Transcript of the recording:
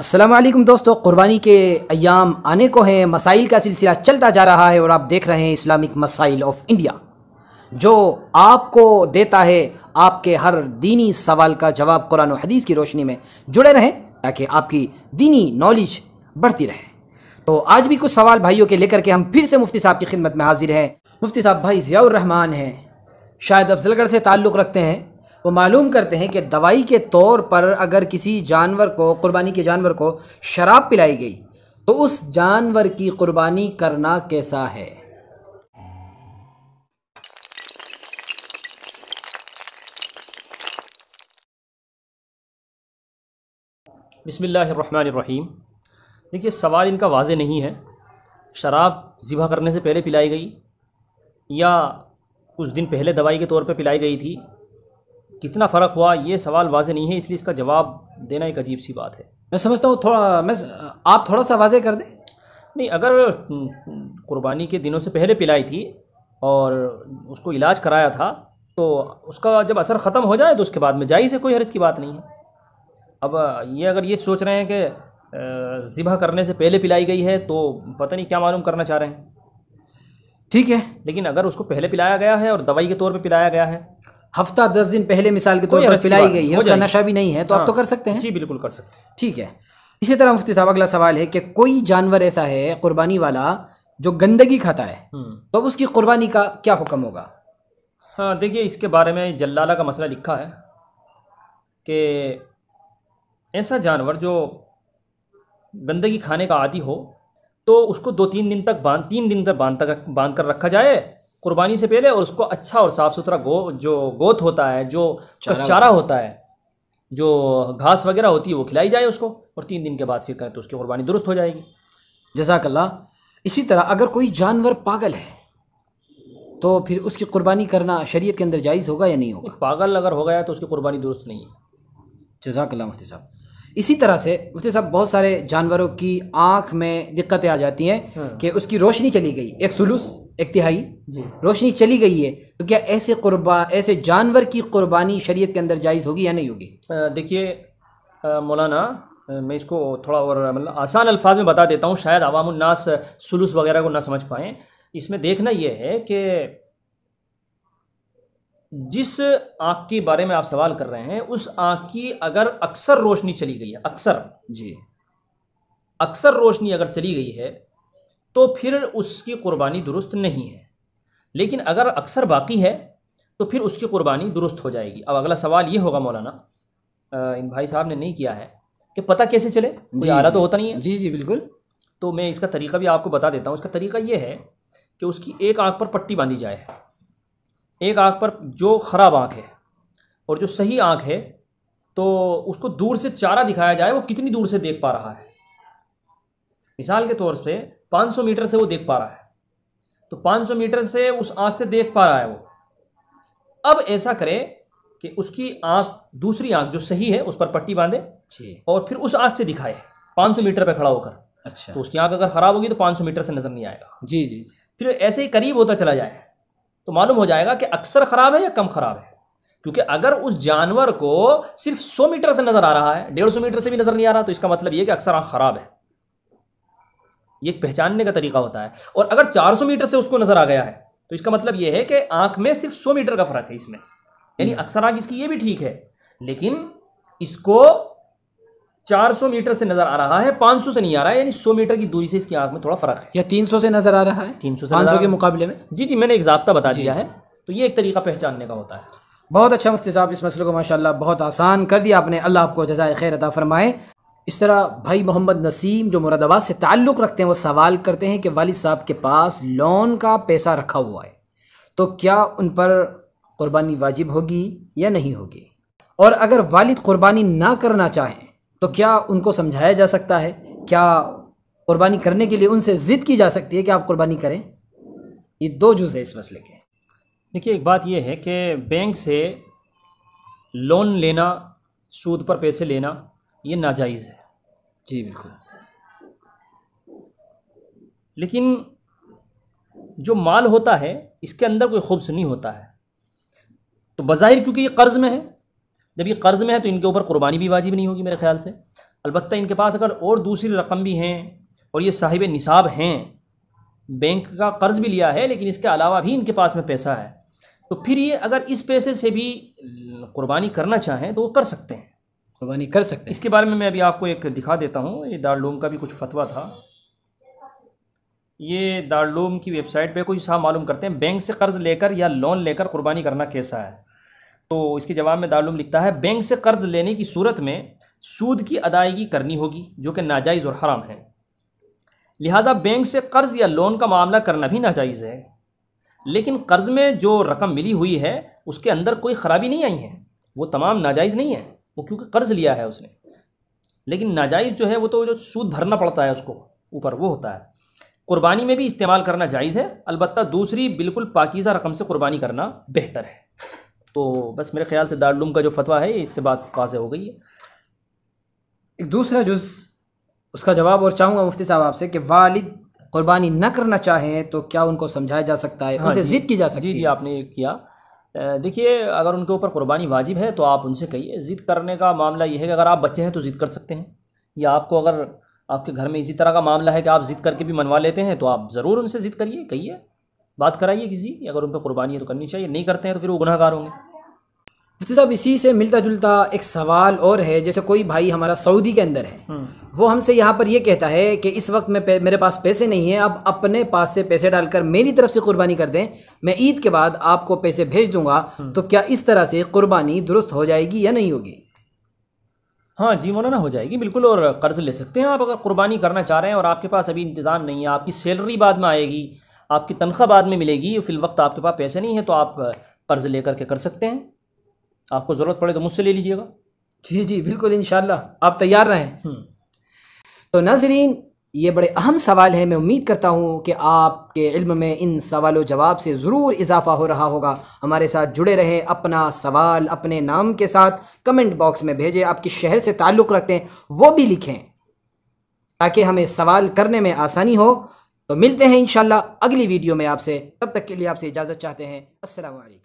असलम दोस्तों क़ुरबानी के अयाम आने को हैं मसाइल का सिलसिला चलता जा रहा है और आप देख रहे हैं इस्लामिक मसाइल ऑफ इंडिया जो आपको देता है आपके हर दीनी सवाल का जवाब कुरान और हदीस की रोशनी में जुड़े रहें ताकि आपकी दीनी नॉलेज बढ़ती रहे तो आज भी कुछ सवाल भाइयों के लेकर के हम फिर से मुफ्ती साहब की खिदमत में हाजिर हैं मुफ्ती साहब भाई ज़ियाउर रहमान हैं शायद अफजलगढ़ से ताल्लुक़ रखते हैं वो मालूम करते हैं कि दवाई के तौर पर अगर किसी जानवर को क़ुरबानी के जानवर को शराब पिलाई गई तो उस जानवर की क़ुरबानी करना कैसा है बसमीम देखिए सवाल इनका वाज नहीं है शराब ज़िबा करने से पहले पिलाई गई या कुछ दिन पहले दवाई के तौर पर पिलाई गई थी कितना फ़र्क हुआ ये सवाल वाजे नहीं है इसलिए इसका जवाब देना एक अजीब सी बात है मैं समझता हूँ थोड़ा मैं आप थोड़ा सा वाजे कर दें नहीं अगर हम्म, कुर्बानी के दिनों से पहले पिलाई थी और उसको इलाज कराया था तो उसका जब असर ख़त्म हो जाए तो उसके बाद में जायज़ है कोई हर्ज की बात नहीं है अब ये अगर ये सोच रहे हैं कि ज़िबा करने से पहले पिलाई गई है तो पता नहीं क्या मालूम करना चाह रहे हैं ठीक है लेकिन अगर उसको पहले पिलाया गया है और दवाई के तौर पे पिलाया गया है हफ्ता दस दिन पहले मिसाल के तौर पर पिलाई गई है उसका नशा भी नहीं है तो आप हाँ। तो कर सकते हैं जी बिल्कुल कर सकते हैं ठीक है इसी तरह मुफ्ती साहब अगला सवाल है कि कोई जानवर ऐसा है कुर्बानी वाला जो गंदगी खाता है हम्म। तो उसकी कुर्बानी का क्या हुक्म होगा हाँ देखिए इसके बारे में जल्लाला का मसला लिखा है कि ऐसा जानवर जो गंदगी खाने का आदि हो तो उसको दो तीन दिन तक बांध तीन दिन तक बांध तक बांध कर रखा जाए कुर्बानी से पहले और उसको अच्छा और साफ़ सुथरा गो जो गोत होता है जो चारा, चारा होता है जो घास वगैरह होती है वो खिलाई जाए उसको और तीन दिन के बाद फिर करें तो उसकी कुर्बानी दुरुस्त हो जाएगी जजाकल्ला इसी तरह अगर कोई जानवर पागल है तो फिर उसकी कुर्बानी करना शरीयत के अंदर जायज़ होगा या नहीं होगा पागल अगर हो गया तो उसकी कुर्बानी दुरुस्त नहीं है जजाकल्ला मुफ्ती साहब इसी तरह से मुफ्ती साहब बहुत सारे जानवरों की आँख में दिक्कतें आ जाती हैं हाँ। कि उसकी रोशनी चली गई एक सुलूस एक तिहाई रोशनी चली गई है तो क्या ऐसे कुर्बा ऐसे जानवर की कुर्बानी शरीयत के अंदर जायज़ होगी या नहीं होगी देखिए मौलाना मैं इसको थोड़ा और मतलब आसान अल्फाज में बता देता हूँ शायद अवामनास सुलूस वगैरह को ना समझ पाएँ इसमें देखना यह है कि जिस आँख के बारे में आप सवाल कर रहे हैं उस आँख की अगर अक्सर रोशनी चली गई है अक्सर जी अक्सर रोशनी अगर चली गई है तो फिर उसकी कुर्बानी दुरुस्त नहीं है लेकिन अगर अक्सर बाकी है तो फिर उसकी कुर्बानी दुरुस्त हो जाएगी अब अगला सवाल ये होगा मौलाना इन भाई साहब ने नहीं किया है कि पता कैसे चले कोई आला तो होता नहीं है जी जी बिल्कुल तो मैं इसका तरीका भी आपको बता देता हूँ इसका तरीका ये है कि उसकी एक आँख पर पट्टी बांधी जाए एक आंख पर जो ख़राब आंख है और जो सही आंख है तो उसको दूर से चारा दिखाया जाए वो कितनी दूर से देख पा रहा है मिसाल के तौर पे 500 मीटर से वो देख पा रहा है तो 500 मीटर से उस आंख से देख पा रहा है वो अब ऐसा करें कि उसकी आंख दूसरी आंख जो सही है उस पर पट्टी बांधे और फिर उस आंख से दिखाए 500 अच्छा। मीटर पर खड़ा होकर अच्छा तो उसकी आंख अगर ख़राब होगी तो 500 मीटर से नज़र नहीं आएगा जी जी फिर ऐसे ही करीब होता चला जाए तो मालूम हो जाएगा कि अक्सर ख़राब है या कम ख़राब है क्योंकि अगर उस जानवर को सिर्फ सौ मीटर से नज़र आ रहा है डेढ़ सौ मीटर से भी नज़र नहीं आ रहा तो इसका मतलब यह कि अक्सर आंख ख़राब है एक पहचानने का तरीका होता है और अगर 400 मीटर से उसको नज़र आ गया है तो इसका मतलब यह है कि आंख में सिर्फ 100 मीटर का फर्क है इसमें यानी अक्सर आंख इसकी यह भी ठीक है लेकिन इसको 400 मीटर से नजर आ रहा है 500 से नहीं आ रहा है यानी 100 मीटर की दूरी से इसकी आंख में थोड़ा फर्क है या 300 से नजर आ रहा है 300 से 500 के मुकाबले में जी जी मैंने एक जब्ता बता दिया है तो ये एक तरीका पहचानने का होता है बहुत अच्छा मुफ्ती साहब इस मसले को माशाल्लाह बहुत आसान कर दिया आपने अल्लाह आपको जजाय खैर अदा फरमाए इस तरह भाई मोहम्मद नसीम जो मुरादाबाद से ताल्लुक़ रखते हैं वो सवाल करते हैं कि वालिद साहब के पास लोन का पैसा रखा हुआ है तो क्या उन पर कुर्बानी वाजिब होगी या नहीं होगी और अगर वालिद कुर्बानी ना करना चाहें तो क्या उनको समझाया जा सकता है क्या क़ुरबानी करने के लिए उनसे ज़िद की जा सकती है कि आप कुर्बानी करें ये दो जुज़ है इस मसले के देखिए एक बात यह है कि बैंक से लोन लेना सूद पर पैसे लेना ये नाजायज़ है जी बिल्कुल लेकिन जो माल होता है इसके अंदर कोई खूबसनी होता है तो बाहिर क्योंकि ये कर्ज़ में है जब ये कर्ज़ में है तो इनके ऊपर कुर्बानी भी वाजिब नहीं होगी मेरे ख्याल से अलबत् इनके पास अगर और दूसरी रकम भी हैं और ये साहिब निसाब हैं बैंक का कर्ज़ भी लिया है लेकिन इसके अलावा भी इनके पास में पैसा है तो फिर ये अगर इस पैसे से भी कुर्बानी करना चाहें तो वो कर सकते हैं कुर्बानी कर सकते हैं इसके बारे में मैं अभी आपको एक दिखा देता हूँ ये दारूम का भी कुछ फतवा था ये दारूम की वेबसाइट पे कोई साहब मालूम करते हैं बैंक से कर्ज़ लेकर या लोन लेकर कुर्बानी करना कैसा है तो इसके जवाब में दारुम लिखता है बैंक से कर्ज लेने की सूरत में सूद की अदायगी करनी होगी जो कि नाजायज़ और हराम है लिहाजा बैंक से कर्ज या लोन का मामला करना भी नाजायज़ है लेकिन कर्ज में जो रकम मिली हुई है उसके अंदर कोई ख़राबी नहीं आई है वो तमाम नाजायज़ नहीं है वो क्योंकि कर्ज लिया है उसने लेकिन नाजायज़ जो है वो तो जो सूद भरना पड़ता है उसको ऊपर वो होता है कुर्बानी में भी इस्तेमाल करना जायज़ है अलबत्त दूसरी बिल्कुल पाकिज़ा रकम से कुर्बानी करना बेहतर है तो बस मेरे ख्याल से दारुलूम का जो फतवा है इससे बात वाज हो गई है एक दूसरा जुज़ उसका जवाब और चाहूँगा मुफ्ती साहब आपसे कि वालिद कुर्बानी न करना चाहें तो क्या उनको समझाया जा सकता है हाँ, उनसे ज़िद की जा सकती जी जी आपने किया देखिए अगर उनके ऊपर कुर्बानी वाजिब है तो आप उनसे कहिए ज़िद करने का मामला यह है कि अगर आप बच्चे हैं तो ज़िद कर सकते हैं या आपको अगर आपके घर में इसी तरह का मामला है कि आप ज़िद करके भी मनवा लेते हैं तो आप ज़रूर उनसे ज़िद करिए कहिए बात कराइए किसी अगर उन पर कुर्बानी है तो करनी चाहिए नहीं करते हैं तो फिर वो गुनाहगार होंगे मुफ्ती साहब इसी से मिलता जुलता एक सवाल और है जैसे कोई भाई हमारा सऊदी के अंदर है हम्म। वो हमसे यहाँ पर ये कहता है कि इस वक्त मैं मेरे पास पैसे नहीं है अब अपने पास से पैसे डालकर मेरी तरफ से कुर्बानी कर दें मैं ईद के बाद आपको पैसे भेज दूंगा हम्म। तो क्या इस तरह से कुर्बानी दुरुस्त हो जाएगी या नहीं होगी हाँ जी मौलाना हो जाएगी बिल्कुल और कर्ज़ ले सकते हैं आप अगर कुर्बानी करना चाह रहे हैं और आपके पास अभी इंतज़ाम नहीं है आपकी सैलरी बाद में आएगी आपकी तनख्वाह बाद में मिलेगी फिल वक्त आपके पास पैसे नहीं है तो आप कर्ज़ ले करके कर सकते हैं आपको ज़रूरत पड़े तो मुझसे ले लीजिएगा जी जी बिल्कुल इन आप तैयार रहें हम्म। तो नाजरीन ये बड़े अहम सवाल हैं मैं उम्मीद करता हूँ कि आपके इल्म में इन सवाल जवाब से ज़रूर इजाफा हो रहा होगा हमारे साथ जुड़े रहें अपना सवाल अपने नाम के साथ कमेंट बॉक्स में भेजें आपके शहर से ताल्लुक़ रखते हैं वो भी लिखें ताकि हमें सवाल करने में आसानी हो तो मिलते हैं इनशाला अगली वीडियो में आपसे तब तक के लिए आपसे इजाज़त चाहते हैं असल